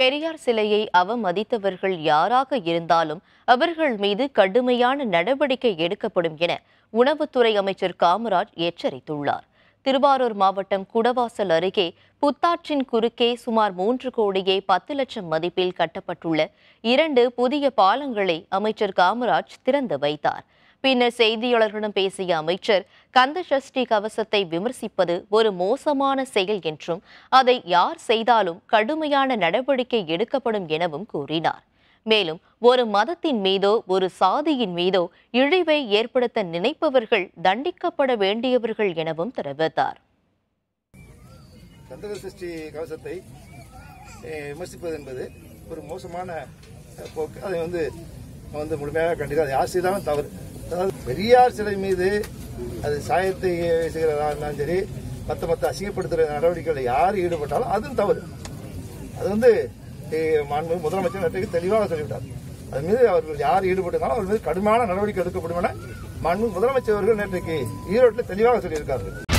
பெரியார் சிலையை அவமதித்தவர்கள் யாராக இருந்தாலும் அவர்கள் மீது கடுமையான நடவடிக்கை எடுக்கப்படும் என உணவுத்துறை அமைச்சர் காமராஜ் எச்சரித்துள்ளார் திருவாரூர் மாவட்டம் குடவாசல் அருகே புத்தாற்றின் குறுக்கே சுமார் மூன்று கோடியே பத்து லட்சம் மதிப்பில் கட்டப்பட்டுள்ள இரண்டு புதிய பாலங்களை அமைச்சர் காமராஜ் திறந்து வைத்தார் பின்னர் செய்தியாளர்களிடம் பேசிய அமைச்சர் கந்த சஷ்டி கவசத்தை விமர்சிப்பது ஒரு மோசமான செயல் என்றும் அதை யார் செய்தாலும் கடுமையான நடவடிக்கை எடுக்கப்படும் எனவும் கூறினார் மேலும் ஒரு மதத்தின் மீதோ ஒரு சாதியின் மீதோ இழிவை ஏற்படுத்த நினைப்பவர்கள் தண்டிக்கப்பட வேண்டியவர்கள் எனவும் தெரிவித்தார் கவசத்தை விமர்சிப்பது என்பது ஒரு மோசமான போக்கு அதை வந்து வந்து முழுமையாக கண்டிப்பாக அதை ஆசிரியர் தவறு அதாவது பெரியார் சிலை மீது அது சாயத்தை செய்கிறதா இருந்தாலும் சரி மற்ற மற்ற அசிங்கப்படுத்துகிற நடவடிக்கைகளை யார் ஈடுபட்டாலும் அதுவும் தவறு அது வந்து மாண்பு முதலமைச்சர் நேற்றைக்கு தெளிவாக சொல்லிவிட்டார் அது மீது அவர்கள் யார் ஈடுபட்டாலும் அவர் மீது கடுமையான நடவடிக்கை எடுக்கப்படும் என மாண்பு முதலமைச்சர் அவர்கள் நேற்றைக்கு ஈரோட்டில் தெளிவாக சொல்லியிருக்கார்கள்